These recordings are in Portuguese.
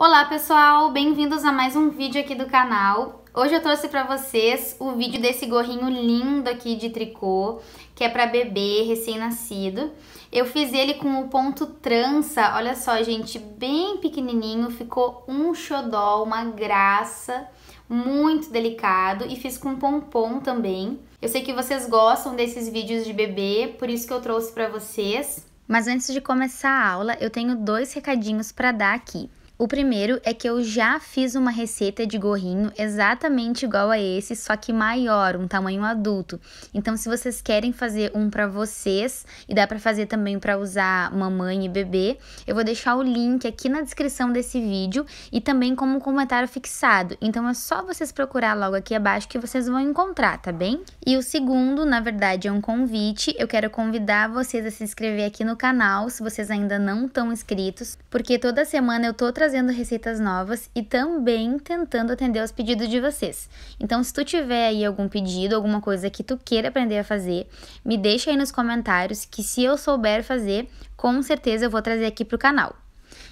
Olá pessoal, bem-vindos a mais um vídeo aqui do canal. Hoje eu trouxe para vocês o vídeo desse gorrinho lindo aqui de tricô, que é para bebê recém-nascido. Eu fiz ele com o ponto trança, olha só gente, bem pequenininho, ficou um xodó, uma graça, muito delicado e fiz com pompom também. Eu sei que vocês gostam desses vídeos de bebê, por isso que eu trouxe para vocês. Mas antes de começar a aula, eu tenho dois recadinhos para dar aqui. O primeiro é que eu já fiz uma receita de gorrinho exatamente igual a esse, só que maior, um tamanho adulto. Então, se vocês querem fazer um para vocês e dá para fazer também para usar mamãe e bebê, eu vou deixar o link aqui na descrição desse vídeo e também como comentário fixado. Então, é só vocês procurar logo aqui abaixo que vocês vão encontrar, tá bem? E o segundo, na verdade, é um convite. Eu quero convidar vocês a se inscrever aqui no canal, se vocês ainda não estão inscritos, porque toda semana eu tô trazendo trazendo receitas novas e também tentando atender aos pedidos de vocês. Então, se tu tiver aí algum pedido, alguma coisa que tu queira aprender a fazer, me deixa aí nos comentários que se eu souber fazer, com certeza eu vou trazer aqui pro canal.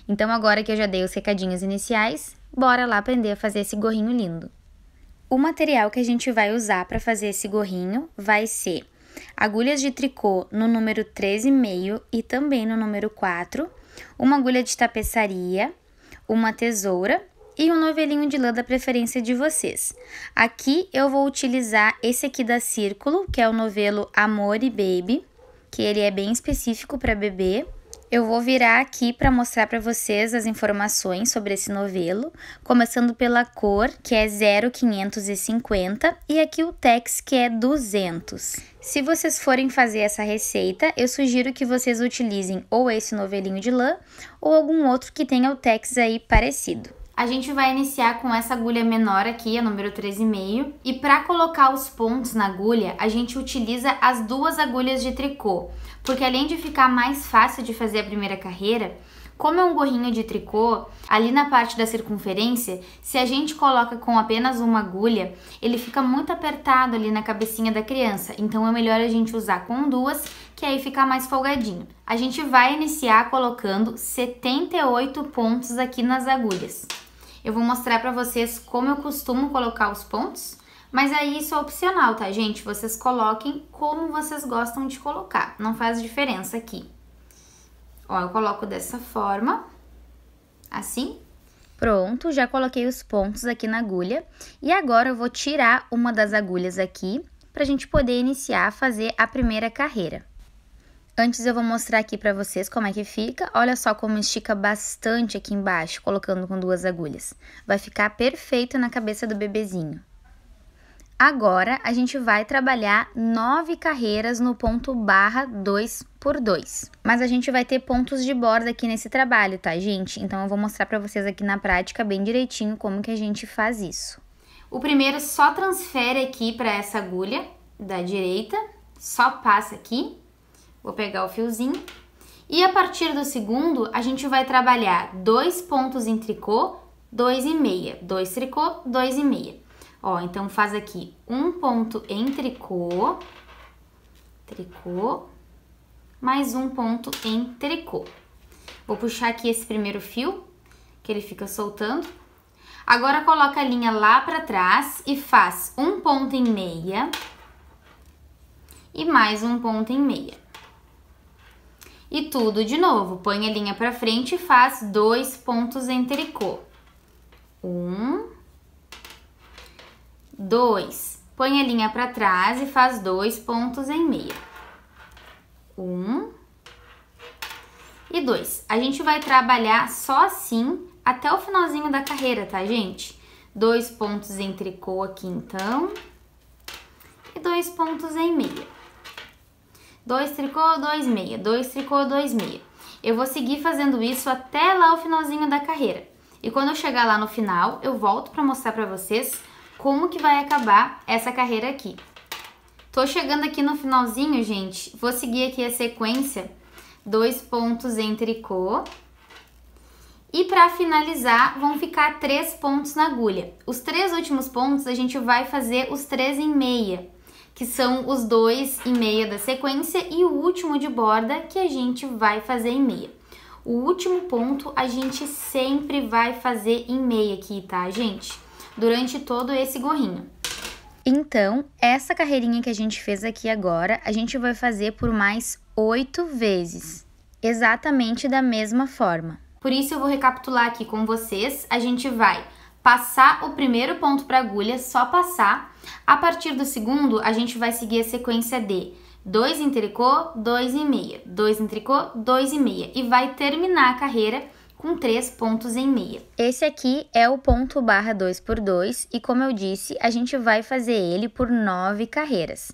Então, agora que eu já dei os recadinhos iniciais, bora lá aprender a fazer esse gorrinho lindo. O material que a gente vai usar para fazer esse gorrinho vai ser agulhas de tricô no número 13,5 e também no número 4, uma agulha de tapeçaria, uma tesoura e um novelinho de lã da preferência de vocês. Aqui eu vou utilizar esse aqui da Círculo, que é o novelo Amor e Baby, que ele é bem específico para bebê. Eu vou virar aqui para mostrar para vocês as informações sobre esse novelo, começando pela cor, que é 0,550, e aqui o tex, que é 200. Se vocês forem fazer essa receita, eu sugiro que vocês utilizem ou esse novelinho de lã ou algum outro que tenha o tex aí parecido. A gente vai iniciar com essa agulha menor aqui, a número 13,5. E para colocar os pontos na agulha, a gente utiliza as duas agulhas de tricô. Porque além de ficar mais fácil de fazer a primeira carreira, como é um gorrinho de tricô, ali na parte da circunferência, se a gente coloca com apenas uma agulha, ele fica muito apertado ali na cabecinha da criança. Então é melhor a gente usar com duas, que aí fica mais folgadinho. A gente vai iniciar colocando 78 pontos aqui nas agulhas. Eu vou mostrar para vocês como eu costumo colocar os pontos, mas aí isso é opcional, tá, gente? Vocês coloquem como vocês gostam de colocar, não faz diferença aqui. Ó, eu coloco dessa forma, assim. Pronto, já coloquei os pontos aqui na agulha. E agora eu vou tirar uma das agulhas aqui, pra gente poder iniciar a fazer a primeira carreira. Antes eu vou mostrar aqui para vocês como é que fica. Olha só como estica bastante aqui embaixo, colocando com duas agulhas. Vai ficar perfeito na cabeça do bebezinho. Agora, a gente vai trabalhar nove carreiras no ponto barra 2 por 2. Mas a gente vai ter pontos de borda aqui nesse trabalho, tá, gente? Então, eu vou mostrar para vocês aqui na prática bem direitinho como que a gente faz isso. O primeiro é só transfere aqui para essa agulha da direita, só passa aqui Vou pegar o fiozinho. E a partir do segundo, a gente vai trabalhar dois pontos em tricô, dois e meia. Dois tricô, dois e meia. Ó, então faz aqui um ponto em tricô, tricô, mais um ponto em tricô. Vou puxar aqui esse primeiro fio, que ele fica soltando. Agora, coloca a linha lá pra trás e faz um ponto em meia e mais um ponto em meia. E tudo de novo, põe a linha para frente e faz dois pontos em tricô. Um, dois. Põe a linha para trás e faz dois pontos em meia. Um e dois. A gente vai trabalhar só assim até o finalzinho da carreira, tá, gente? Dois pontos em tricô aqui, então. E dois pontos em meia. Dois tricô, dois meia, dois tricô, dois meia. Eu vou seguir fazendo isso até lá o finalzinho da carreira. E quando eu chegar lá no final, eu volto para mostrar para vocês como que vai acabar essa carreira aqui. Tô chegando aqui no finalzinho, gente. Vou seguir aqui a sequência, dois pontos em tricô. E para finalizar, vão ficar três pontos na agulha. Os três últimos pontos a gente vai fazer os três em meia que são os dois e meia da sequência, e o último de borda, que a gente vai fazer em meia. O último ponto a gente sempre vai fazer em meia aqui, tá, gente? Durante todo esse gorrinho. Então, essa carreirinha que a gente fez aqui agora, a gente vai fazer por mais oito vezes, exatamente da mesma forma. Por isso, eu vou recapitular aqui com vocês. A gente vai passar o primeiro ponto para agulha, só passar. A partir do segundo, a gente vai seguir a sequência de 2 em tricô, 2 e meia, 2 em tricô, 2 e meia e vai terminar a carreira com 3 pontos em meia. Esse aqui é o ponto barra 2 por 2 e como eu disse, a gente vai fazer ele por 9 carreiras.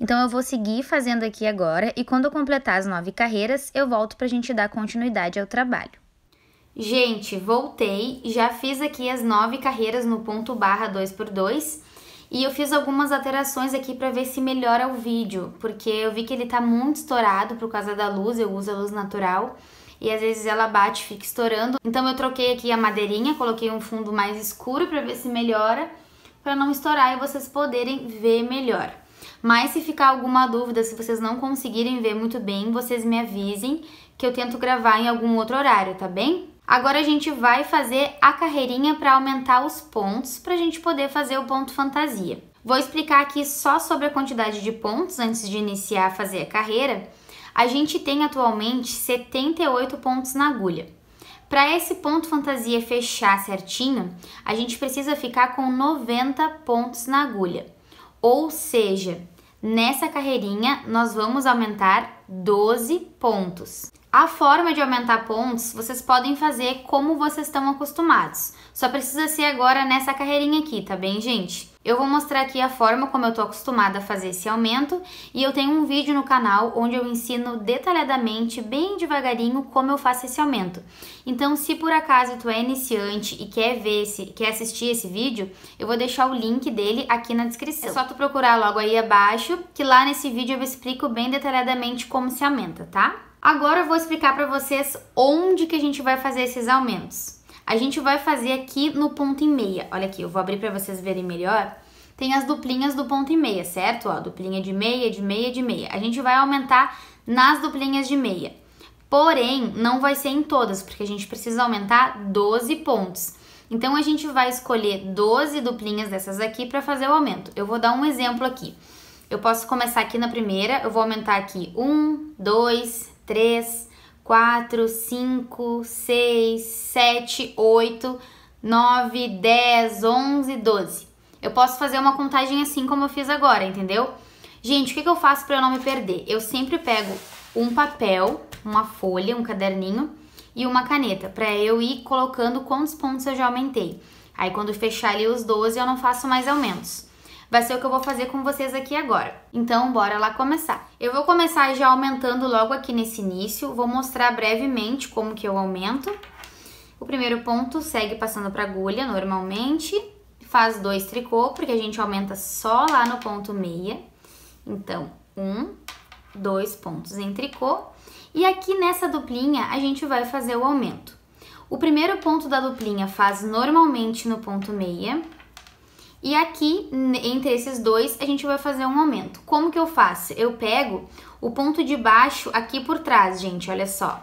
Então eu vou seguir fazendo aqui agora e quando eu completar as 9 carreiras, eu volto para a gente dar continuidade ao trabalho. Gente, voltei, já fiz aqui as nove carreiras no ponto barra 2x2 e eu fiz algumas alterações aqui para ver se melhora o vídeo, porque eu vi que ele tá muito estourado por causa da luz, eu uso a luz natural e às vezes ela bate fica estourando. Então eu troquei aqui a madeirinha, coloquei um fundo mais escuro para ver se melhora, para não estourar e vocês poderem ver melhor. Mas se ficar alguma dúvida, se vocês não conseguirem ver muito bem, vocês me avisem que eu tento gravar em algum outro horário, tá bem? Agora a gente vai fazer a carreirinha para aumentar os pontos para a gente poder fazer o ponto fantasia. Vou explicar aqui só sobre a quantidade de pontos antes de iniciar a fazer a carreira. A gente tem atualmente 78 pontos na agulha. Para esse ponto fantasia fechar certinho, a gente precisa ficar com 90 pontos na agulha. Ou seja, nessa carreirinha nós vamos aumentar 12 pontos. A forma de aumentar pontos vocês podem fazer como vocês estão acostumados. Só precisa ser agora nessa carreirinha aqui, tá bem, gente? Eu vou mostrar aqui a forma como eu tô acostumada a fazer esse aumento e eu tenho um vídeo no canal onde eu ensino detalhadamente, bem devagarinho, como eu faço esse aumento. Então, se por acaso tu é iniciante e quer ver, esse, quer assistir esse vídeo, eu vou deixar o link dele aqui na descrição. É só tu procurar logo aí abaixo, que lá nesse vídeo eu explico bem detalhadamente como se aumenta, tá? Agora eu vou explicar para vocês onde que a gente vai fazer esses aumentos. A gente vai fazer aqui no ponto e meia. Olha aqui, eu vou abrir para vocês verem melhor. Tem as duplinhas do ponto e meia, certo? Ó, duplinha de meia, de meia, de meia. A gente vai aumentar nas duplinhas de meia. Porém, não vai ser em todas, porque a gente precisa aumentar 12 pontos. Então, a gente vai escolher 12 duplinhas dessas aqui para fazer o aumento. Eu vou dar um exemplo aqui. Eu posso começar aqui na primeira, eu vou aumentar aqui 1, 2, 3, 4, 5, 6, 7, 8, 9, 10, 11, 12. Eu posso fazer uma contagem assim como eu fiz agora, entendeu? Gente, o que, que eu faço para eu não me perder? Eu sempre pego um papel, uma folha, um caderninho e uma caneta, para eu ir colocando quantos pontos eu já aumentei. Aí quando fechar ali os 12, eu não faço mais aumentos vai ser o que eu vou fazer com vocês aqui agora. Então, bora lá começar. Eu vou começar já aumentando logo aqui nesse início, vou mostrar brevemente como que eu aumento. O primeiro ponto segue passando para agulha normalmente, faz dois tricô, porque a gente aumenta só lá no ponto meia. Então, um, dois pontos em tricô. E aqui nessa duplinha, a gente vai fazer o aumento. O primeiro ponto da duplinha faz normalmente no ponto meia, e aqui, entre esses dois, a gente vai fazer um aumento. Como que eu faço? Eu pego o ponto de baixo aqui por trás, gente, olha só.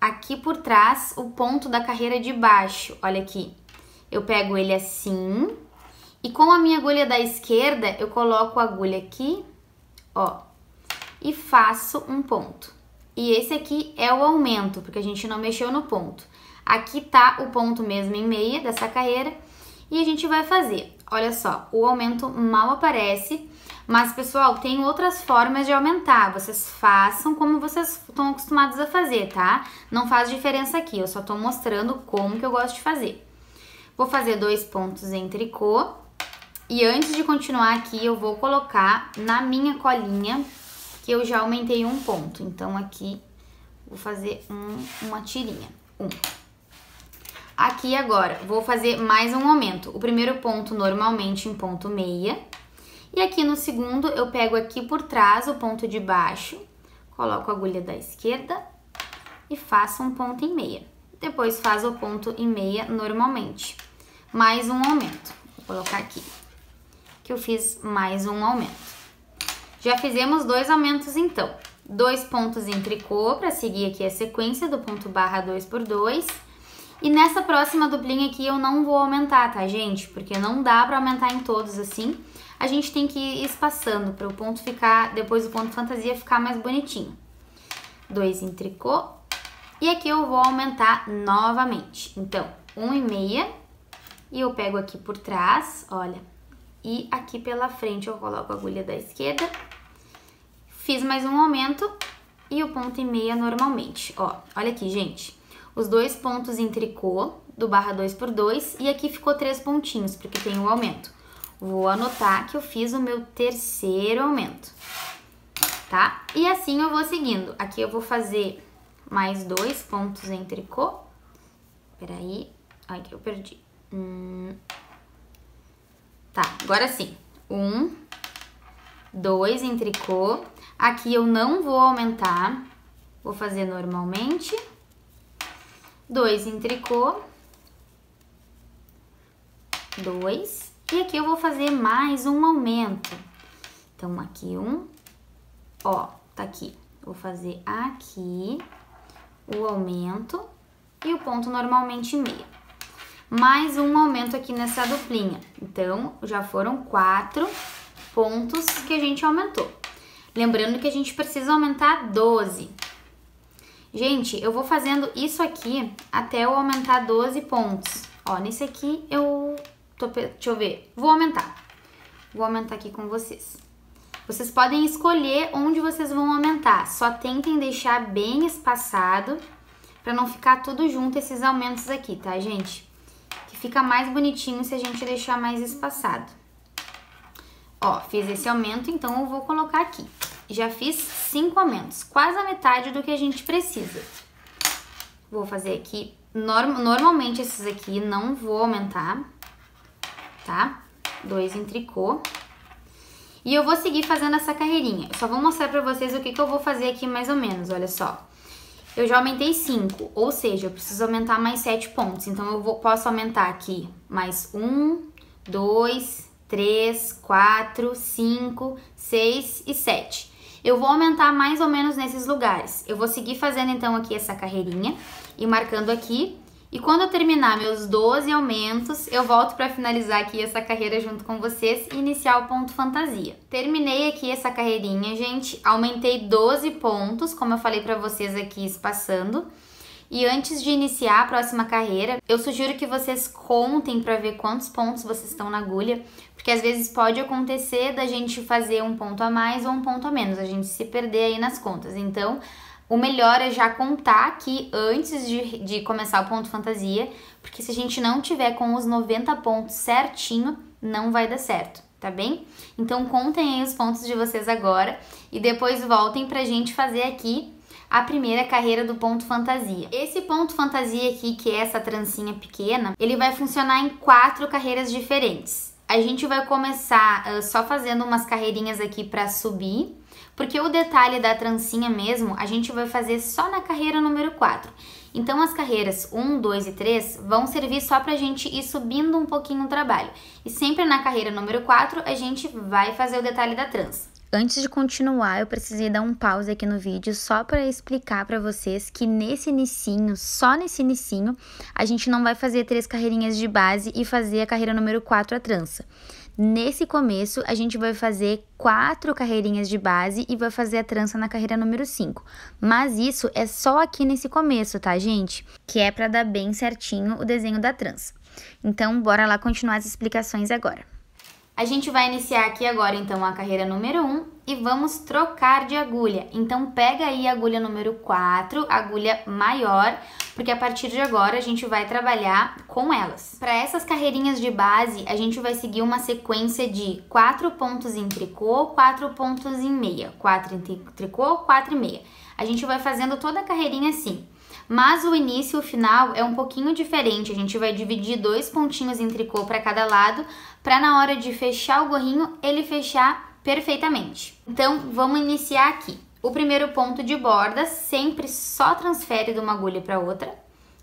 Aqui por trás, o ponto da carreira de baixo, olha aqui. Eu pego ele assim, e com a minha agulha da esquerda, eu coloco a agulha aqui, ó, e faço um ponto. E esse aqui é o aumento, porque a gente não mexeu no ponto. Aqui tá o ponto mesmo em meia dessa carreira, e a gente vai fazer Olha só, o aumento mal aparece, mas pessoal, tem outras formas de aumentar. Vocês façam como vocês estão acostumados a fazer, tá? Não faz diferença aqui, eu só tô mostrando como que eu gosto de fazer. Vou fazer dois pontos em tricô. E antes de continuar aqui, eu vou colocar na minha colinha que eu já aumentei um ponto. Então, aqui, vou fazer um, uma tirinha. Um. Aqui agora, vou fazer mais um aumento. O primeiro ponto normalmente em ponto meia. E aqui no segundo, eu pego aqui por trás o ponto de baixo, coloco a agulha da esquerda e faço um ponto em meia. Depois faz o ponto em meia normalmente. Mais um aumento. Vou colocar aqui, que eu fiz mais um aumento. Já fizemos dois aumentos então. Dois pontos em tricô para seguir aqui a sequência do ponto barra 2 por 2 e nessa próxima duplinha aqui eu não vou aumentar, tá, gente? Porque não dá pra aumentar em todos assim. A gente tem que ir espaçando para o ponto ficar, depois o ponto fantasia ficar mais bonitinho. Dois em tricô. E aqui eu vou aumentar novamente. Então, um e meia. E eu pego aqui por trás, olha. E aqui pela frente eu coloco a agulha da esquerda. Fiz mais um aumento e o ponto e meia normalmente. Ó, olha aqui, gente os dois pontos em tricô do barra 2 por 2 e aqui ficou três pontinhos, porque tem o aumento. Vou anotar que eu fiz o meu terceiro aumento, tá? E assim eu vou seguindo. Aqui eu vou fazer mais dois pontos em tricô. Peraí, ai que eu perdi. Hum. Tá, agora sim. Um, dois em tricô. Aqui eu não vou aumentar, vou fazer normalmente dois em tricô, dois, e aqui eu vou fazer mais um aumento. Então, aqui um, ó, tá aqui. Vou fazer aqui o aumento e o ponto normalmente meia. Mais um aumento aqui nessa duplinha. Então, já foram quatro pontos que a gente aumentou. Lembrando que a gente precisa aumentar 12, Gente, eu vou fazendo isso aqui até eu aumentar 12 pontos. Ó, nesse aqui eu... Tô, deixa eu ver. Vou aumentar. Vou aumentar aqui com vocês. Vocês podem escolher onde vocês vão aumentar. Só tentem deixar bem espaçado para não ficar tudo junto esses aumentos aqui, tá, gente? Que fica mais bonitinho se a gente deixar mais espaçado. Ó, fiz esse aumento, então eu vou colocar aqui. Já fiz cinco aumentos, quase a metade do que a gente precisa. Vou fazer aqui, norm normalmente esses aqui não vou aumentar, tá? Dois em tricô. E eu vou seguir fazendo essa carreirinha. só vou mostrar pra vocês o que, que eu vou fazer aqui mais ou menos, olha só. Eu já aumentei cinco, ou seja, eu preciso aumentar mais sete pontos. Então, eu vou, posso aumentar aqui mais um, dois. 3, 4, 5, 6 e 7. Eu vou aumentar mais ou menos nesses lugares. Eu vou seguir fazendo então aqui essa carreirinha e marcando aqui. E quando eu terminar meus 12 aumentos, eu volto para finalizar aqui essa carreira junto com vocês e iniciar o ponto fantasia. Terminei aqui essa carreirinha, gente. Aumentei 12 pontos, como eu falei para vocês aqui espaçando. E antes de iniciar a próxima carreira, eu sugiro que vocês contem para ver quantos pontos vocês estão na agulha, porque às vezes pode acontecer da gente fazer um ponto a mais ou um ponto a menos, a gente se perder aí nas contas. Então, o melhor é já contar aqui antes de, de começar o ponto fantasia, porque se a gente não tiver com os 90 pontos certinho, não vai dar certo, tá bem? Então contem aí os pontos de vocês agora e depois voltem pra gente fazer aqui a primeira carreira do ponto fantasia. Esse ponto fantasia aqui, que é essa trancinha pequena, ele vai funcionar em quatro carreiras diferentes. A gente vai começar uh, só fazendo umas carreirinhas aqui para subir, porque o detalhe da trancinha mesmo, a gente vai fazer só na carreira número 4. Então as carreiras 1, 2 e 3 vão servir só pra gente ir subindo um pouquinho o trabalho. E sempre na carreira número 4 a gente vai fazer o detalhe da trança. Antes de continuar, eu precisei dar um pause aqui no vídeo só para explicar para vocês que nesse inicinho, só nesse inicinho, a gente não vai fazer três carreirinhas de base e fazer a carreira número 4 a trança. Nesse começo, a gente vai fazer quatro carreirinhas de base e vai fazer a trança na carreira número 5. Mas isso é só aqui nesse começo, tá, gente? Que é para dar bem certinho o desenho da trança. Então, bora lá continuar as explicações agora. A gente vai iniciar aqui agora então a carreira número 1 um, e vamos trocar de agulha. Então pega aí a agulha número 4, agulha maior, porque a partir de agora a gente vai trabalhar com elas. Para essas carreirinhas de base, a gente vai seguir uma sequência de 4 pontos em tricô, 4 pontos em meia, 4 em tricô, 4 em meia. A gente vai fazendo toda a carreirinha assim. Mas o início e o final é um pouquinho diferente. A gente vai dividir dois pontinhos em tricô para cada lado, para na hora de fechar o gorrinho, ele fechar perfeitamente. Então, vamos iniciar aqui. O primeiro ponto de borda sempre só transfere de uma agulha para outra.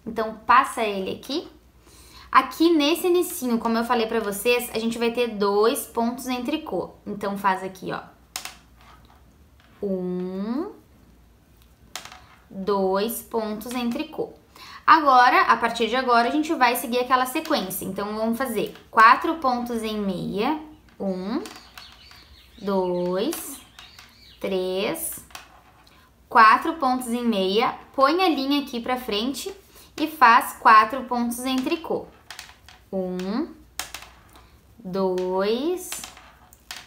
Então, passa ele aqui. Aqui nesse inicinho, como eu falei para vocês, a gente vai ter dois pontos em tricô. Então, faz aqui, ó. Um, dois pontos em tricô. Agora, a partir de agora, a gente vai seguir aquela sequência. Então, vamos fazer quatro pontos em meia. Um, dois, três, quatro pontos em meia. Põe a linha aqui pra frente e faz quatro pontos em tricô. Um, dois,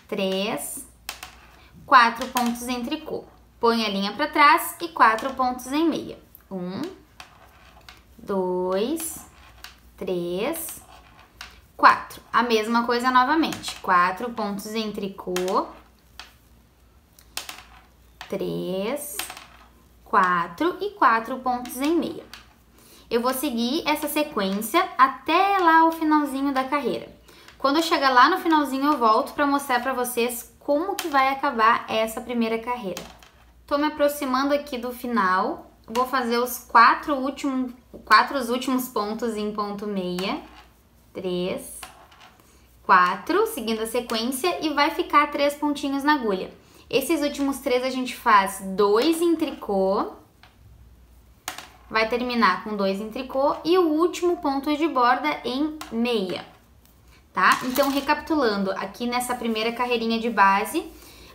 três, quatro pontos em tricô. Põe a linha para trás e quatro pontos em meia. Um, dois, três, quatro. A mesma coisa novamente. Quatro pontos em tricô. Três, quatro e quatro pontos em meia. Eu vou seguir essa sequência até lá o finalzinho da carreira. Quando eu chegar lá no finalzinho, eu volto para mostrar para vocês como que vai acabar essa primeira carreira. Tô me aproximando aqui do final. Vou fazer os quatro, últimos, quatro os últimos pontos em ponto meia. Três, quatro, seguindo a sequência, e vai ficar três pontinhos na agulha. Esses últimos três a gente faz dois em tricô, vai terminar com dois em tricô e o último ponto de borda em meia, tá? Então, recapitulando, aqui nessa primeira carreirinha de base,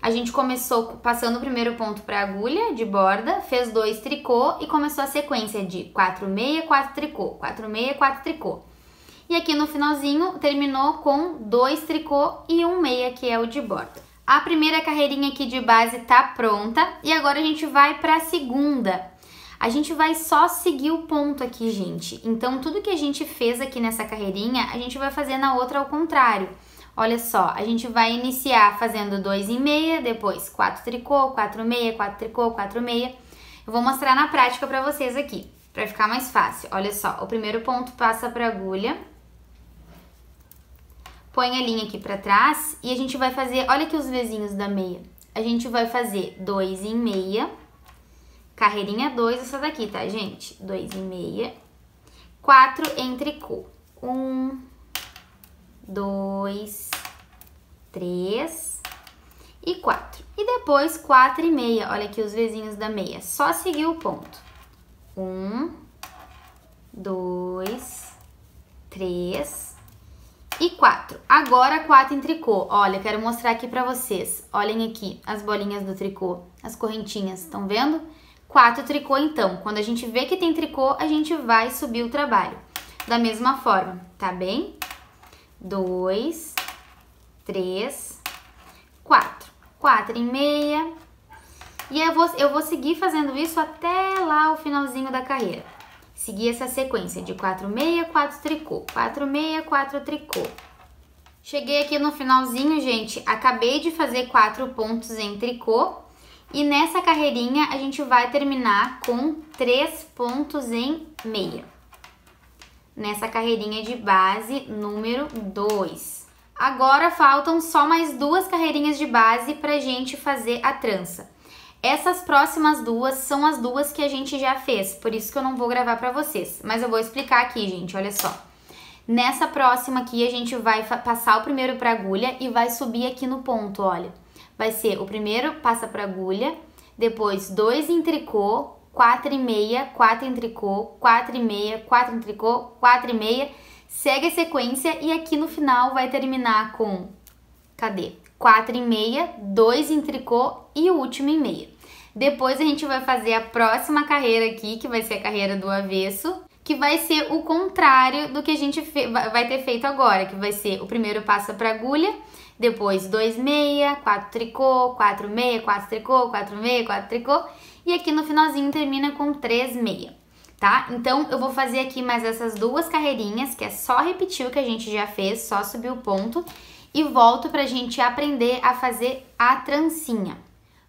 a gente começou passando o primeiro ponto para agulha de borda, fez dois tricô e começou a sequência de 4 meia, 4 tricô, 4 meia, 4 tricô. E aqui no finalzinho terminou com dois tricô e um meia que é o de borda. A primeira carreirinha aqui de base tá pronta e agora a gente vai para a segunda. A gente vai só seguir o ponto aqui, gente. Então tudo que a gente fez aqui nessa carreirinha, a gente vai fazer na outra ao contrário. Olha só, a gente vai iniciar fazendo 2 e meia, depois 4 tricô, 4 meia, 4 tricô, 4 meia. Eu vou mostrar na prática para vocês aqui, para ficar mais fácil. Olha só, o primeiro ponto passa para agulha. Põe a linha aqui para trás e a gente vai fazer, olha aqui os vizinhos da meia. A gente vai fazer 2 e meia, carreirinha 2, essa daqui, tá, gente? 2 e meia, 4 em tricô. 1, um, dois, três e quatro. E depois quatro e meia. Olha aqui os vizinhos da meia. Só seguir o ponto. Um, dois, três e quatro. Agora quatro em tricô. Olha, quero mostrar aqui para vocês. Olhem aqui as bolinhas do tricô, as correntinhas. Estão vendo? Quatro tricô então. Quando a gente vê que tem tricô, a gente vai subir o trabalho. Da mesma forma, tá bem? dois, três, quatro. Quatro e meia. E eu vou, eu vou seguir fazendo isso até lá o finalzinho da carreira. Seguir essa sequência de quatro meia, quatro tricô, quatro meia, quatro tricô. Cheguei aqui no finalzinho, gente. Acabei de fazer quatro pontos em tricô. E nessa carreirinha, a gente vai terminar com três pontos em meia nessa carreirinha de base número 2. Agora faltam só mais duas carreirinhas de base para gente fazer a trança. Essas próximas duas são as duas que a gente já fez, por isso que eu não vou gravar para vocês, mas eu vou explicar aqui, gente, olha só. Nessa próxima aqui, a gente vai passar o primeiro para agulha e vai subir aqui no ponto, olha. Vai ser o primeiro passa para agulha, depois dois em tricô, 4 e meia, 4 em tricô, 4 e meia, 4 em tricô, 4 e meia. Segue a sequência e aqui no final vai terminar com, cadê? 4 e meia, 2 em tricô e o último em meia. Depois a gente vai fazer a próxima carreira aqui, que vai ser a carreira do avesso, que vai ser o contrário do que a gente vai ter feito agora, que vai ser o primeiro passa para agulha, depois 2 meia, 4 tricô, 4 meia, 4 tricô, 4 meia, 4 tricô e aqui no finalzinho termina com 3 meia. Tá? Então, eu vou fazer aqui mais essas duas carreirinhas, que é só repetir o que a gente já fez, só subir o ponto, e volto pra gente aprender a fazer a trancinha.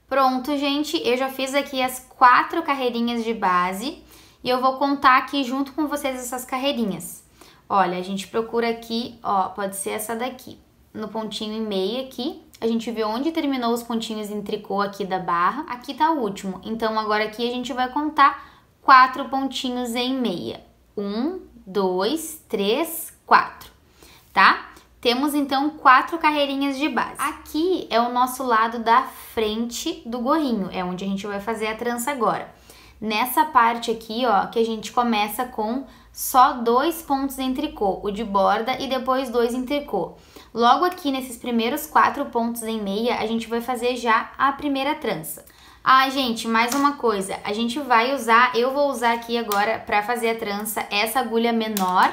Pronto, gente, eu já fiz aqui as quatro carreirinhas de base, e eu vou contar aqui junto com vocês essas carreirinhas. Olha, a gente procura aqui, ó, pode ser essa daqui, no pontinho e meio aqui, a gente viu onde terminou os pontinhos em tricô aqui da barra, aqui tá o último. Então, agora aqui a gente vai contar quatro pontinhos em meia. Um, dois, três, quatro, tá? Temos, então, quatro carreirinhas de base. Aqui é o nosso lado da frente do gorrinho, é onde a gente vai fazer a trança agora. Nessa parte aqui, ó, que a gente começa com só dois pontos em tricô, o de borda e depois dois em tricô. Logo aqui nesses primeiros quatro pontos em meia, a gente vai fazer já a primeira trança. Ah, gente, mais uma coisa, a gente vai usar, eu vou usar aqui agora para fazer a trança essa agulha menor,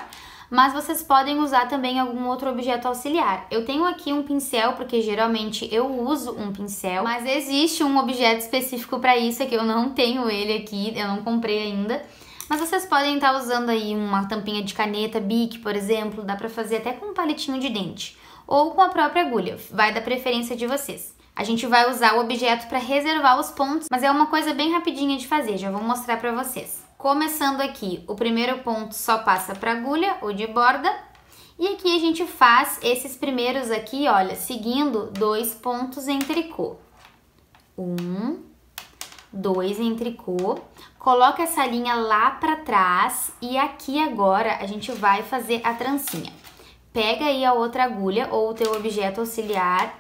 mas vocês podem usar também algum outro objeto auxiliar. Eu tenho aqui um pincel, porque geralmente eu uso um pincel, mas existe um objeto específico para isso, é que eu não tenho ele aqui, eu não comprei ainda, mas vocês podem estar tá usando aí uma tampinha de caneta bique, por exemplo, dá para fazer até com um palitinho de dente ou com a própria agulha, vai da preferência de vocês. A gente vai usar o objeto para reservar os pontos, mas é uma coisa bem rapidinha de fazer, já vou mostrar para vocês. Começando aqui, o primeiro ponto só passa para agulha ou de borda, e aqui a gente faz esses primeiros aqui, olha, seguindo dois pontos em tricô. Um, dois em tricô Coloca essa linha lá pra trás e aqui agora a gente vai fazer a trancinha. Pega aí a outra agulha ou o teu objeto auxiliar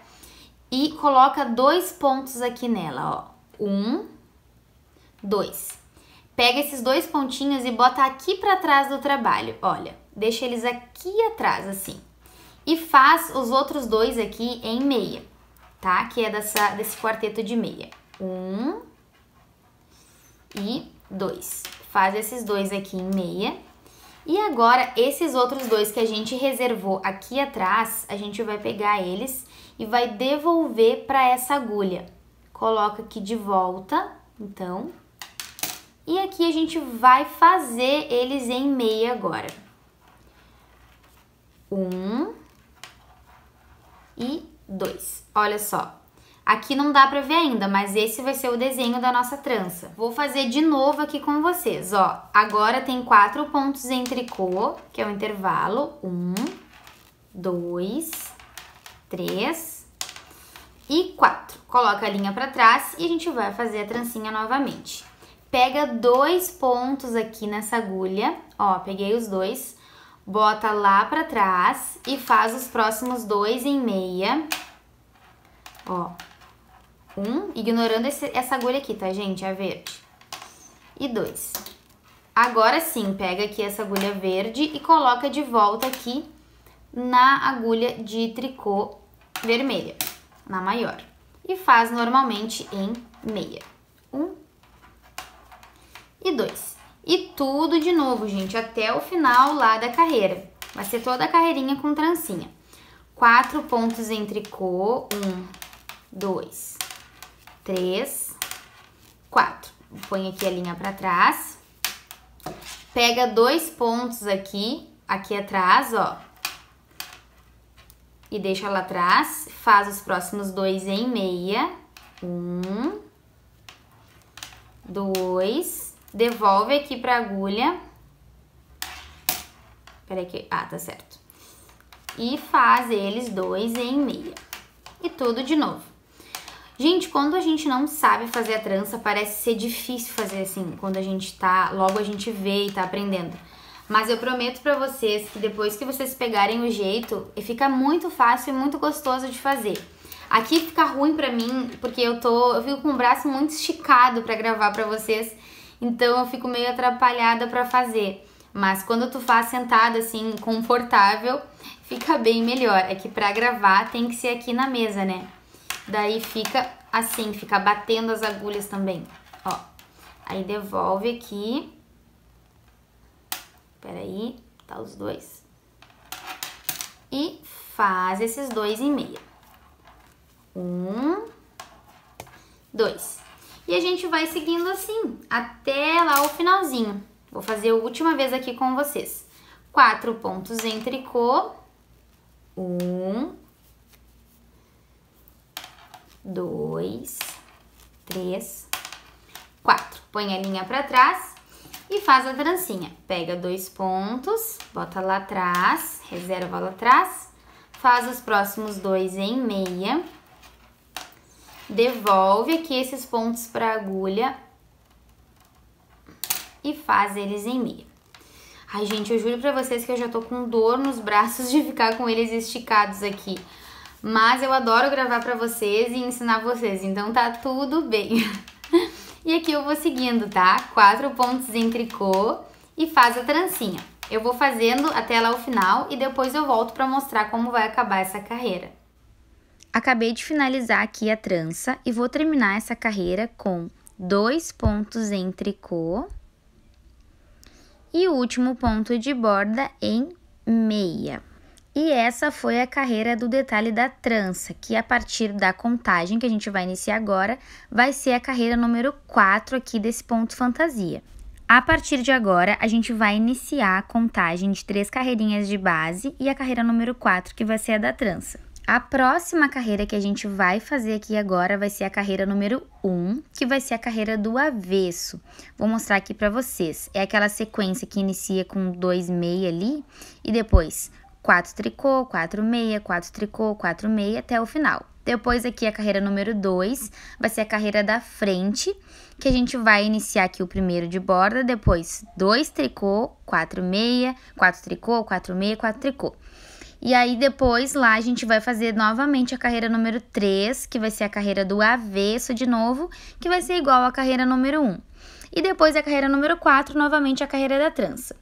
e coloca dois pontos aqui nela, ó. Um, dois. Pega esses dois pontinhos e bota aqui pra trás do trabalho, olha. Deixa eles aqui atrás, assim. E faz os outros dois aqui em meia, tá? Que é dessa, desse quarteto de meia. Um e dois. Faz esses dois aqui em meia. E agora, esses outros dois que a gente reservou aqui atrás, a gente vai pegar eles e vai devolver para essa agulha. Coloca aqui de volta, então. E aqui a gente vai fazer eles em meia agora. Um e dois. Olha só, Aqui não dá pra ver ainda, mas esse vai ser o desenho da nossa trança. Vou fazer de novo aqui com vocês, ó. Agora tem quatro pontos em tricô, que é o intervalo. Um, dois, três e quatro. Coloca a linha pra trás e a gente vai fazer a trancinha novamente. Pega dois pontos aqui nessa agulha, ó, peguei os dois. Bota lá pra trás e faz os próximos dois em meia, ó, um, ignorando esse, essa agulha aqui, tá, gente? A verde. E dois. Agora sim, pega aqui essa agulha verde e coloca de volta aqui na agulha de tricô vermelha, na maior. E faz normalmente em meia. Um e dois. E tudo de novo, gente, até o final lá da carreira. Vai ser toda a carreirinha com trancinha. Quatro pontos em tricô. Um, dois, três, quatro. Põe aqui a linha pra trás. Pega dois pontos aqui, aqui atrás, ó. E deixa lá atrás. Faz os próximos dois em meia. Um, dois. Devolve aqui pra agulha. Peraí que... Ah, tá certo. E faz eles dois em meia. E tudo de novo. Gente, quando a gente não sabe fazer a trança, parece ser difícil fazer assim, quando a gente tá, logo a gente vê e tá aprendendo. Mas eu prometo pra vocês que depois que vocês pegarem o jeito, fica muito fácil e muito gostoso de fazer. Aqui fica ruim pra mim, porque eu tô, eu fico com o braço muito esticado pra gravar pra vocês, então eu fico meio atrapalhada pra fazer. Mas quando tu faz sentada assim, confortável, fica bem melhor. É que pra gravar tem que ser aqui na mesa, né? Daí fica assim, fica batendo as agulhas também, ó. Aí devolve aqui. Peraí, tá os dois. E faz esses dois e meia. Um, dois. E a gente vai seguindo assim, até lá o finalzinho. Vou fazer a última vez aqui com vocês. Quatro pontos em tricô. Um, dois, três, quatro. Põe a linha para trás e faz a trancinha. Pega dois pontos, bota lá atrás, reserva lá atrás, faz os próximos dois em meia, devolve aqui esses pontos para agulha e faz eles em meia. Ai, gente, eu juro pra vocês que eu já tô com dor nos braços de ficar com eles esticados aqui mas eu adoro gravar para vocês e ensinar vocês, então tá tudo bem. e aqui eu vou seguindo, tá? Quatro pontos em tricô e faz a trancinha. Eu vou fazendo até lá o final e depois eu volto para mostrar como vai acabar essa carreira. Acabei de finalizar aqui a trança e vou terminar essa carreira com dois pontos em tricô e o último ponto de borda em meia. E essa foi a carreira do detalhe da trança, que a partir da contagem que a gente vai iniciar agora, vai ser a carreira número 4 aqui desse ponto fantasia. A partir de agora, a gente vai iniciar a contagem de três carreirinhas de base e a carreira número 4, que vai ser a da trança. A próxima carreira que a gente vai fazer aqui agora vai ser a carreira número 1, que vai ser a carreira do avesso. Vou mostrar aqui para vocês. É aquela sequência que inicia com 2 meia ali e depois 4 tricô, 4 meia, 4 tricô, 4 meia até o final. Depois aqui a carreira número 2 vai ser a carreira da frente, que a gente vai iniciar aqui o primeiro de borda, depois 2 tricô, 4 meia, 4 tricô, 4 meia, 4 tricô. E aí depois lá a gente vai fazer novamente a carreira número 3, que vai ser a carreira do avesso de novo, que vai ser igual à carreira número 1. E depois a carreira número 4, novamente a carreira da trança.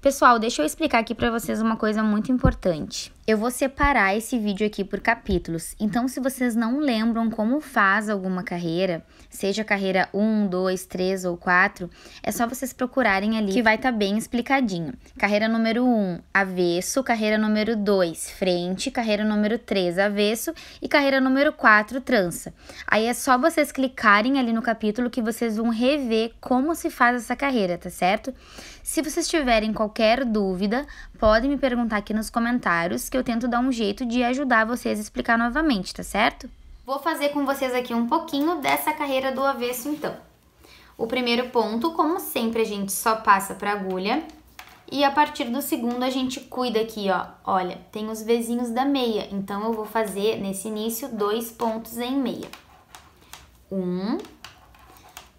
Pessoal, deixa eu explicar aqui para vocês uma coisa muito importante. Eu vou separar esse vídeo aqui por capítulos. Então, se vocês não lembram como faz alguma carreira, seja carreira 1, 2, 3 ou 4, é só vocês procurarem ali que vai estar tá bem explicadinho. Carreira número 1, avesso, carreira número 2, frente, carreira número 3, avesso e carreira número 4, trança. Aí é só vocês clicarem ali no capítulo que vocês vão rever como se faz essa carreira, tá certo? Se vocês tiverem qualquer dúvida, podem me perguntar aqui nos comentários que eu tento dar um jeito de ajudar vocês a explicar novamente, tá certo? Vou fazer com vocês aqui um pouquinho dessa carreira do avesso então. O primeiro ponto, como sempre, a gente só passa para agulha. E a partir do segundo a gente cuida aqui, ó. Olha, tem os vizinhos da meia, então eu vou fazer nesse início dois pontos em meia. Um,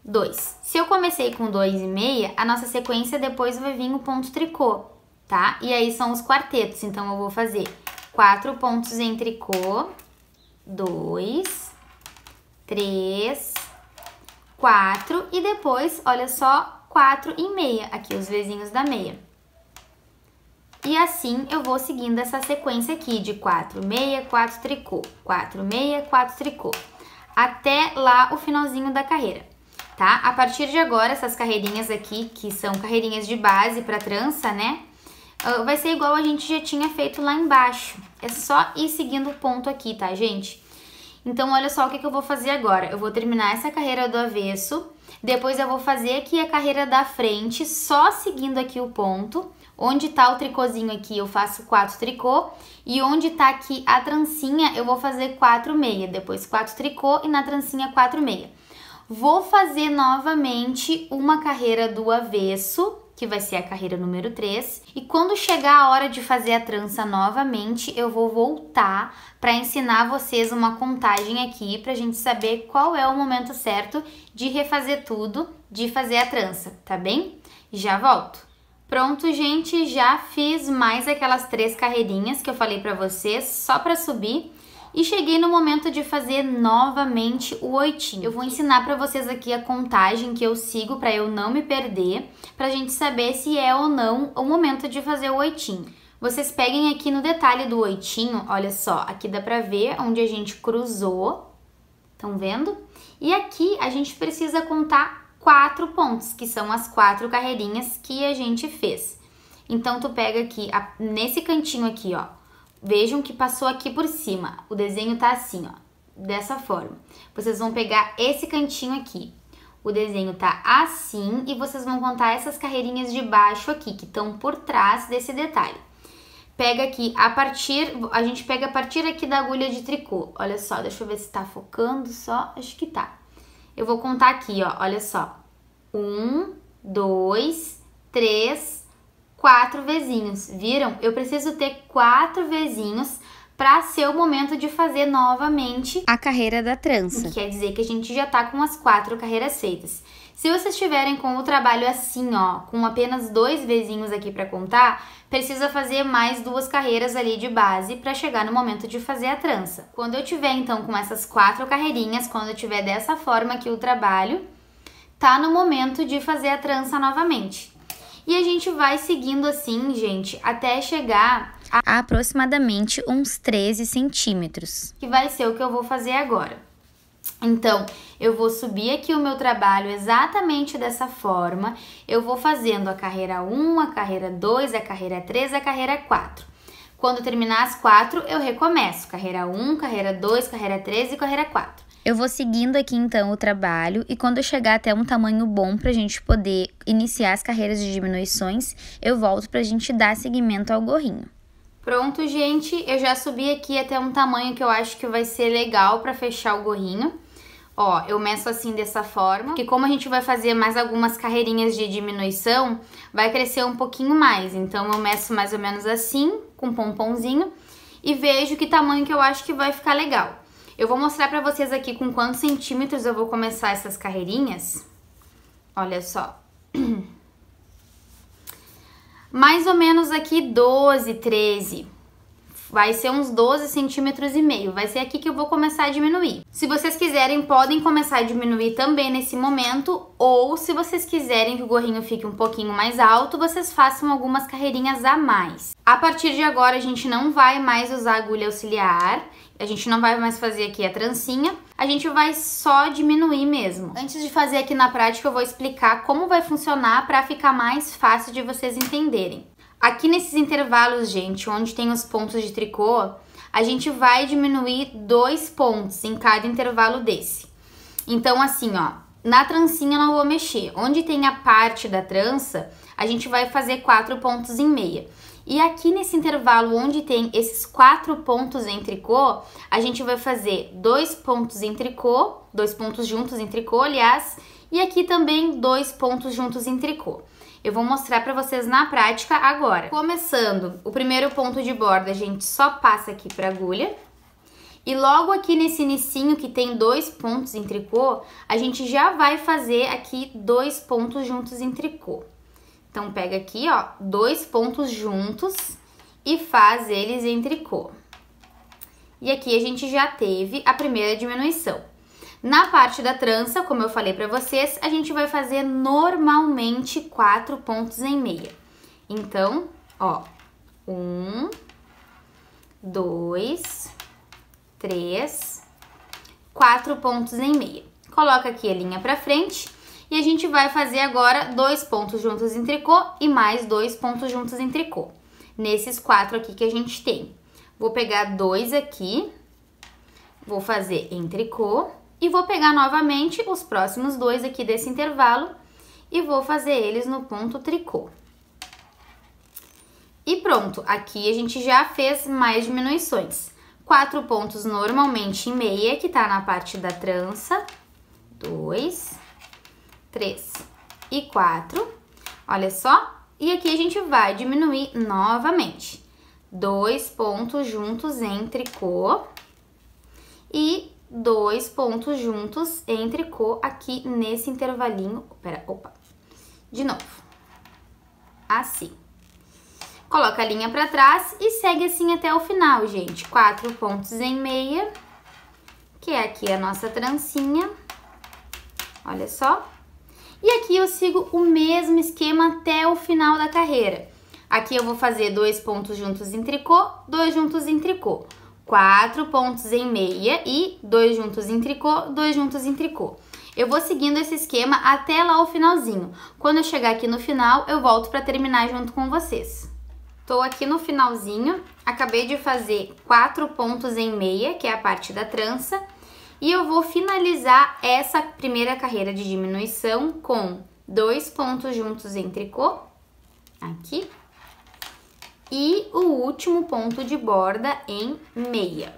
dois. Se eu comecei com dois e meia, a nossa sequência depois vai vir o ponto tricô tá? E aí são os quartetos, então eu vou fazer quatro pontos em tricô, dois, três, quatro e depois, olha só, quatro e meia, aqui os vizinhos da meia. E assim eu vou seguindo essa sequência aqui de quatro meia, quatro tricô, quatro meia, quatro tricô, até lá o finalzinho da carreira, tá? A partir de agora, essas carreirinhas aqui, que são carreirinhas de base para trança, né? Ah, vai ser igual a gente já tinha feito lá embaixo. É só ir seguindo o ponto aqui, tá, gente? Então, olha só o que, que eu vou fazer agora. Eu vou terminar essa carreira do avesso, depois eu vou fazer aqui a carreira da frente, só seguindo aqui o ponto. Onde tá o tricôzinho aqui, eu faço quatro tricô. E onde tá aqui a trancinha, eu vou fazer quatro meia. Depois quatro tricô e na trancinha quatro meia. Vou fazer novamente uma carreira do avesso, que vai ser a carreira número 3. E quando chegar a hora de fazer a trança novamente, eu vou voltar para ensinar vocês uma contagem aqui para a gente saber qual é o momento certo de refazer tudo, de fazer a trança, tá bem? Já volto. Pronto, gente, já fiz mais aquelas três carreirinhas que eu falei para vocês, só para subir e cheguei no momento de fazer novamente o oitinho. Eu vou ensinar para vocês aqui a contagem que eu sigo para eu não me perder, para a gente saber se é ou não o momento de fazer o oitinho. Vocês peguem aqui no detalhe do oitinho, olha só, aqui dá para ver onde a gente cruzou, estão vendo? E aqui a gente precisa contar quatro pontos, que são as quatro carreirinhas que a gente fez. Então, tu pega aqui, nesse cantinho aqui, ó, Vejam que passou aqui por cima. O desenho tá assim, ó, dessa forma. Vocês vão pegar esse cantinho aqui. O desenho tá assim e vocês vão contar essas carreirinhas de baixo aqui, que estão por trás desse detalhe. Pega aqui a partir, a gente pega a partir aqui da agulha de tricô. Olha só, deixa eu ver se tá focando só, acho que tá. Eu vou contar aqui, ó, olha só. Um, dois, três, quatro vezinhos. Viram? Eu preciso ter quatro vezinhos para ser o momento de fazer novamente a carreira da trança. O que quer dizer que a gente já tá com as quatro carreiras feitas. Se vocês estiverem com o trabalho assim, ó, com apenas dois vezinhos aqui para contar, precisa fazer mais duas carreiras ali de base para chegar no momento de fazer a trança. Quando eu tiver então com essas quatro carreirinhas, quando eu tiver dessa forma aqui o trabalho, tá no momento de fazer a trança novamente. E a gente vai seguindo assim, gente, até chegar a aproximadamente uns 13 centímetros. Que vai ser o que eu vou fazer agora. Então, eu vou subir aqui o meu trabalho exatamente dessa forma. Eu vou fazendo a carreira 1, a carreira 2, a carreira 3, a carreira 4. Quando terminar as 4, eu recomeço. Carreira 1, carreira 2, carreira 3 e carreira 4. Eu vou seguindo aqui então o trabalho e quando eu chegar até um tamanho bom para a gente poder iniciar as carreiras de diminuições, eu volto para a gente dar seguimento ao gorrinho. Pronto, gente, eu já subi aqui até um tamanho que eu acho que vai ser legal para fechar o gorrinho. Ó, eu meço assim dessa forma, que como a gente vai fazer mais algumas carreirinhas de diminuição, vai crescer um pouquinho mais. Então eu meço mais ou menos assim, com um pomponzinho, e vejo que tamanho que eu acho que vai ficar legal. Eu vou mostrar pra vocês aqui com quantos centímetros eu vou começar essas carreirinhas. Olha só. Mais ou menos aqui 12, 13. Vai ser uns 12 centímetros e meio. Vai ser aqui que eu vou começar a diminuir. Se vocês quiserem, podem começar a diminuir também nesse momento. Ou se vocês quiserem que o gorrinho fique um pouquinho mais alto, vocês façam algumas carreirinhas a mais. A partir de agora, a gente não vai mais usar agulha auxiliar a gente não vai mais fazer aqui a trancinha, a gente vai só diminuir mesmo. Antes de fazer aqui na prática, eu vou explicar como vai funcionar para ficar mais fácil de vocês entenderem. Aqui nesses intervalos, gente, onde tem os pontos de tricô, a gente vai diminuir dois pontos em cada intervalo desse. Então, assim, ó, na trancinha eu não vou mexer. Onde tem a parte da trança, a gente vai fazer quatro pontos em meia. E aqui nesse intervalo onde tem esses quatro pontos em tricô, a gente vai fazer dois pontos em tricô, dois pontos juntos em tricô, aliás, e aqui também dois pontos juntos em tricô. Eu vou mostrar para vocês na prática agora. Começando, o primeiro ponto de borda, a gente só passa aqui para agulha. E logo aqui nesse inicinho que tem dois pontos em tricô, a gente já vai fazer aqui dois pontos juntos em tricô. Então, pega aqui, ó, dois pontos juntos e faz eles em tricô. E aqui a gente já teve a primeira diminuição. Na parte da trança, como eu falei para vocês, a gente vai fazer normalmente quatro pontos em meia. Então, ó, um, dois, três, quatro pontos em meia. Coloca aqui a linha para frente e a gente vai fazer agora dois pontos juntos em tricô e mais dois pontos juntos em tricô. Nesses quatro aqui que a gente tem. Vou pegar dois aqui, vou fazer em tricô e vou pegar novamente os próximos dois aqui desse intervalo e vou fazer eles no ponto tricô. E pronto, aqui a gente já fez mais diminuições. Quatro pontos normalmente em meia, que tá na parte da trança. Dois. 3 e 4. Olha só. E aqui a gente vai diminuir novamente. Dois pontos juntos em tricô. E dois pontos juntos em tricô aqui nesse intervalinho. Pera, opa. De novo. Assim. Coloca a linha para trás e segue assim até o final, gente. Quatro pontos em meia, que é aqui a nossa trancinha. Olha só. E aqui eu sigo o mesmo esquema até o final da carreira. Aqui eu vou fazer dois pontos juntos em tricô, dois juntos em tricô, quatro pontos em meia e dois juntos em tricô, dois juntos em tricô. Eu vou seguindo esse esquema até lá o finalzinho. Quando eu chegar aqui no final, eu volto para terminar junto com vocês. Tô aqui no finalzinho, acabei de fazer quatro pontos em meia, que é a parte da trança, e eu vou finalizar essa primeira carreira de diminuição com dois pontos juntos em tricô, aqui, e o último ponto de borda em meia.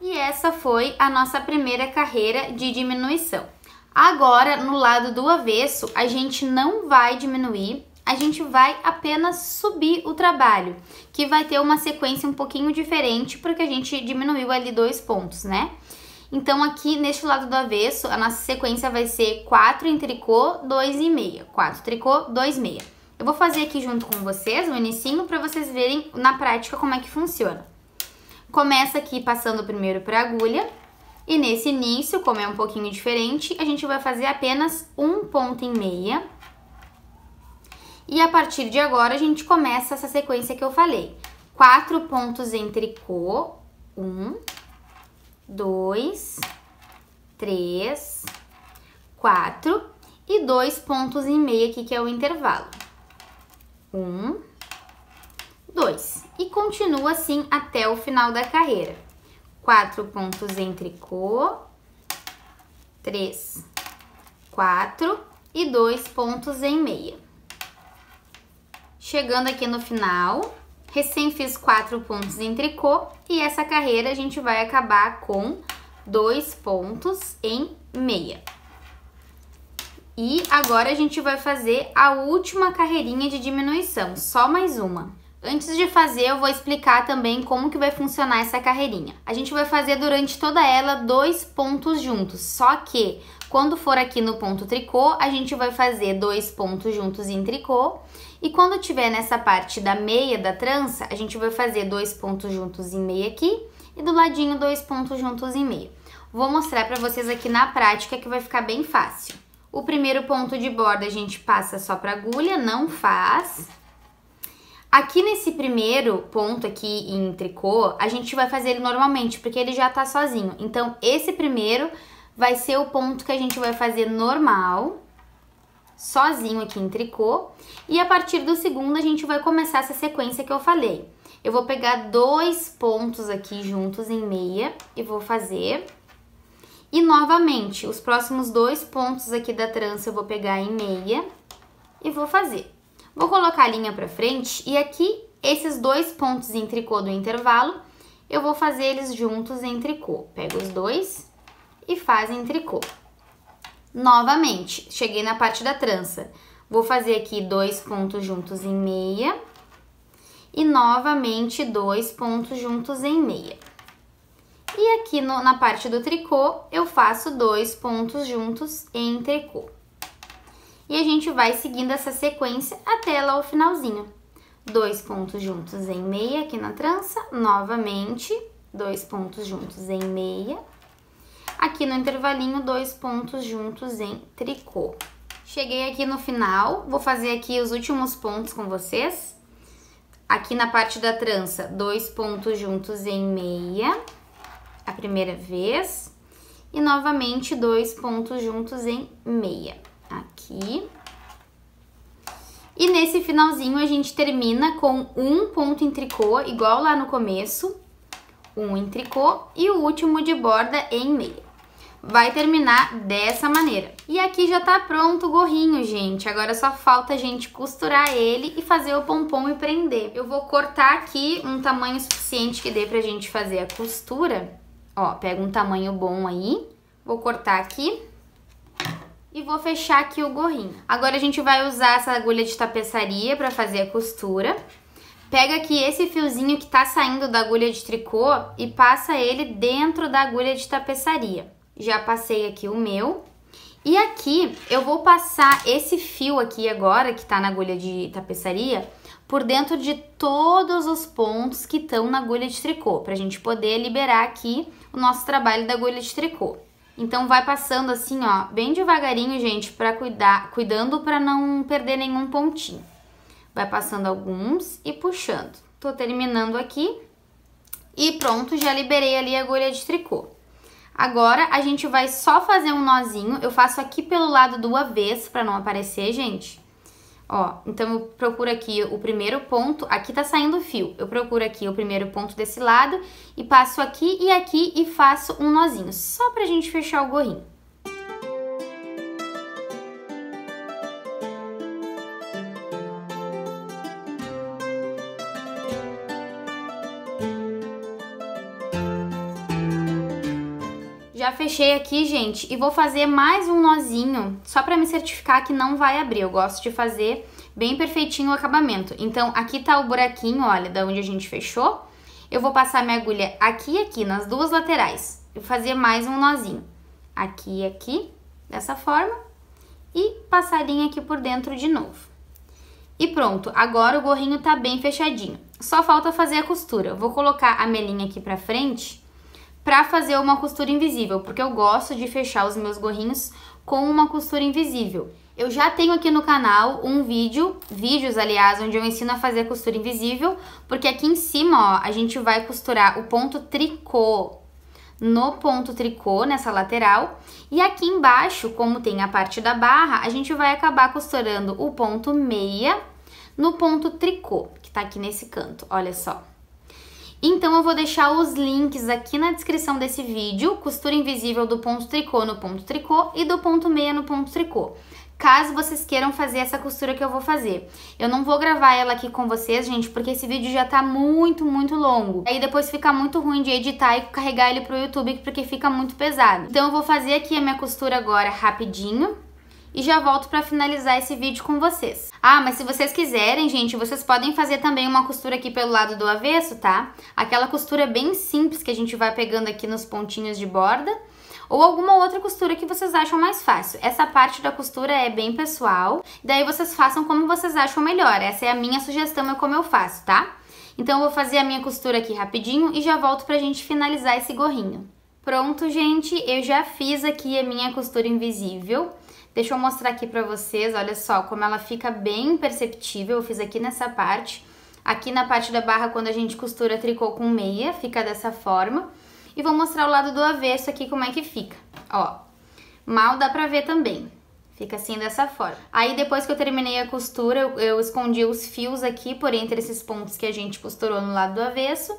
E essa foi a nossa primeira carreira de diminuição. Agora, no lado do avesso, a gente não vai diminuir, a gente vai apenas subir o trabalho, que vai ter uma sequência um pouquinho diferente, porque a gente diminuiu ali dois pontos, né? Então aqui neste lado do avesso, a nossa sequência vai ser 4 em tricô, 2 e meia. 4 tricô, 2 meia. Eu vou fazer aqui junto com vocês o inicinho para vocês verem na prática como é que funciona. Começa aqui passando primeiro para agulha. E nesse início, como é um pouquinho diferente, a gente vai fazer apenas um ponto em meia. E a partir de agora, a gente começa essa sequência que eu falei. Quatro pontos em tricô. Um, dois, três, quatro e dois pontos e meio aqui, que é o intervalo. Um, dois. E continua assim até o final da carreira. Quatro pontos em tricô, três, quatro e dois pontos em meia. Chegando aqui no final, Recém fiz quatro pontos em tricô e essa carreira a gente vai acabar com dois pontos em meia. E agora a gente vai fazer a última carreirinha de diminuição, só mais uma. Antes de fazer, eu vou explicar também como que vai funcionar essa carreirinha. A gente vai fazer durante toda ela dois pontos juntos, só que quando for aqui no ponto tricô, a gente vai fazer dois pontos juntos em tricô e quando tiver nessa parte da meia da trança, a gente vai fazer dois pontos juntos e meia aqui e do ladinho dois pontos juntos e meia. Vou mostrar para vocês aqui na prática que vai ficar bem fácil. O primeiro ponto de borda a gente passa só para agulha, não faz. Aqui nesse primeiro ponto aqui em tricô, a gente vai fazer ele normalmente, porque ele já tá sozinho. Então, esse primeiro vai ser o ponto que a gente vai fazer normal sozinho aqui em tricô. E a partir do segundo, a gente vai começar essa sequência que eu falei. Eu vou pegar dois pontos aqui juntos em meia e vou fazer. E novamente, os próximos dois pontos aqui da trança eu vou pegar em meia e vou fazer. Vou colocar a linha pra frente e aqui, esses dois pontos em tricô do intervalo, eu vou fazer eles juntos em tricô. Pego os dois e fazem tricô. Novamente, cheguei na parte da trança. Vou fazer aqui dois pontos juntos em meia. E novamente, dois pontos juntos em meia. E aqui no, na parte do tricô, eu faço dois pontos juntos em tricô. E a gente vai seguindo essa sequência até lá o finalzinho. Dois pontos juntos em meia aqui na trança, novamente, dois pontos juntos em meia aqui no intervalinho, dois pontos juntos em tricô. Cheguei aqui no final, vou fazer aqui os últimos pontos com vocês. Aqui na parte da trança, dois pontos juntos em meia, a primeira vez. E novamente, dois pontos juntos em meia, aqui. E nesse finalzinho, a gente termina com um ponto em tricô, igual lá no começo. Um em tricô e o último de borda em meia vai terminar dessa maneira. E aqui já tá pronto o gorrinho, gente. Agora só falta a gente costurar ele e fazer o pompom e prender. Eu vou cortar aqui um tamanho suficiente que dê pra gente fazer a costura. Ó, pega um tamanho bom aí, vou cortar aqui e vou fechar aqui o gorrinho. Agora a gente vai usar essa agulha de tapeçaria pra fazer a costura. Pega aqui esse fiozinho que tá saindo da agulha de tricô e passa ele dentro da agulha de tapeçaria já passei aqui o meu. E aqui eu vou passar esse fio aqui agora, que tá na agulha de tapeçaria, por dentro de todos os pontos que estão na agulha de tricô, pra gente poder liberar aqui o nosso trabalho da agulha de tricô. Então vai passando assim, ó, bem devagarinho, gente, para cuidar, cuidando para não perder nenhum pontinho. Vai passando alguns e puxando. Tô terminando aqui. E pronto, já liberei ali a agulha de tricô. Agora, a gente vai só fazer um nozinho. Eu faço aqui pelo lado do avesso pra não aparecer, gente. Ó, então eu procuro aqui o primeiro ponto, aqui tá saindo o fio. Eu procuro aqui o primeiro ponto desse lado e passo aqui e aqui e faço um nozinho, só pra gente fechar o gorrinho. fechei aqui, gente, e vou fazer mais um nozinho, só pra me certificar que não vai abrir. Eu gosto de fazer bem perfeitinho o acabamento. Então, aqui tá o buraquinho, olha, da onde a gente fechou. Eu vou passar minha agulha aqui e aqui, nas duas laterais. E fazer mais um nozinho. Aqui e aqui, dessa forma. E passar a linha aqui por dentro de novo. E pronto, agora o gorrinho tá bem fechadinho. Só falta fazer a costura. Eu vou colocar a melinha aqui pra frente para fazer uma costura invisível, porque eu gosto de fechar os meus gorrinhos com uma costura invisível. Eu já tenho aqui no canal um vídeo, vídeos aliás, onde eu ensino a fazer costura invisível, porque aqui em cima, ó, a gente vai costurar o ponto tricô no ponto tricô, nessa lateral, e aqui embaixo, como tem a parte da barra, a gente vai acabar costurando o ponto meia no ponto tricô, que tá aqui nesse canto, olha só. Então eu vou deixar os links aqui na descrição desse vídeo, costura invisível do ponto tricô no ponto tricô e do ponto meia no ponto tricô caso vocês queiram fazer essa costura que eu vou fazer. Eu não vou gravar ela aqui com vocês, gente, porque esse vídeo já tá muito, muito longo. Aí depois fica muito ruim de editar e carregar ele pro YouTube, porque fica muito pesado. Então eu vou fazer aqui a minha costura agora rapidinho e já volto para finalizar esse vídeo com vocês. Ah, mas se vocês quiserem, gente, vocês podem fazer também uma costura aqui pelo lado do avesso, tá? Aquela costura bem simples que a gente vai pegando aqui nos pontinhos de borda, ou alguma outra costura que vocês acham mais fácil. Essa parte da costura é bem pessoal, daí vocês façam como vocês acham melhor. Essa é a minha sugestão, é como eu faço, tá? Então eu vou fazer a minha costura aqui rapidinho e já volto pra gente finalizar esse gorrinho. Pronto, gente, eu já fiz aqui a minha costura invisível. Deixa eu mostrar aqui pra vocês, olha só, como ela fica bem perceptível, eu fiz aqui nessa parte. Aqui na parte da barra, quando a gente costura tricô com meia, fica dessa forma. E vou mostrar o lado do avesso aqui como é que fica, ó. Mal dá pra ver também, Fica assim dessa forma. Aí depois que eu terminei a costura, eu, eu, escondi os fios aqui por entre esses pontos que a gente costurou no lado do avesso.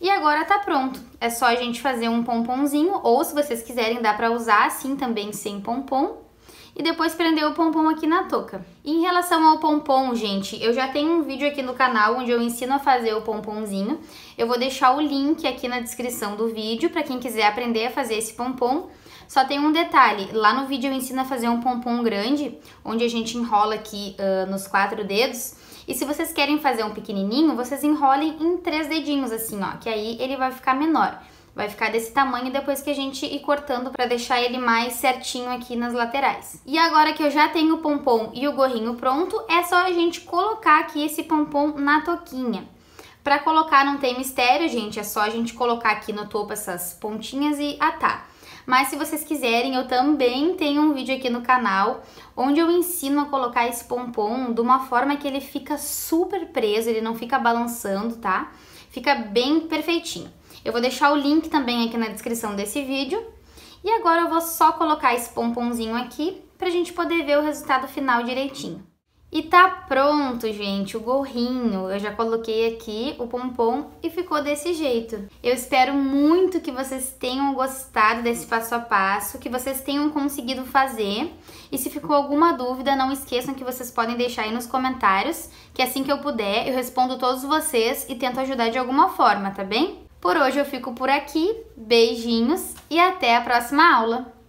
E agora tá pronto. É só a gente fazer um pomponzinho, ou se vocês quiserem dá pra usar assim também sem pompom e depois prender o pompom aqui na touca. Em relação ao pompom, gente, eu já tenho um vídeo aqui no canal onde eu ensino a fazer o pomponzinho. Eu vou deixar o link aqui na descrição do vídeo para quem quiser aprender a fazer esse pompom. Só tem um detalhe, lá no vídeo eu ensino a fazer um pompom grande, onde a gente enrola aqui uh, nos quatro dedos. E se vocês querem fazer um pequenininho, vocês enrolem em três dedinhos assim, ó, que aí ele vai ficar menor. Vai ficar desse tamanho depois que a gente ir cortando para deixar ele mais certinho aqui nas laterais. E agora que eu já tenho o pompom e o gorrinho pronto, é só a gente colocar aqui esse pompom na toquinha. Para colocar não tem mistério, gente, é só a gente colocar aqui no topo essas pontinhas e atar. Mas se vocês quiserem, eu também tenho um vídeo aqui no canal onde eu ensino a colocar esse pompom de uma forma que ele fica super preso, ele não fica balançando, tá? Fica bem perfeitinho. Eu vou deixar o link também aqui na descrição desse vídeo. E agora eu vou só colocar esse pomponzinho aqui para a gente poder ver o resultado final direitinho. E tá pronto, gente, o gorrinho. Eu já coloquei aqui o pompom e ficou desse jeito. Eu espero muito que vocês tenham gostado desse passo a passo, que vocês tenham conseguido fazer. E se ficou alguma dúvida, não esqueçam que vocês podem deixar aí nos comentários, que assim que eu puder, eu respondo todos vocês e tento ajudar de alguma forma, tá bem? Por hoje eu fico por aqui, beijinhos e até a próxima aula!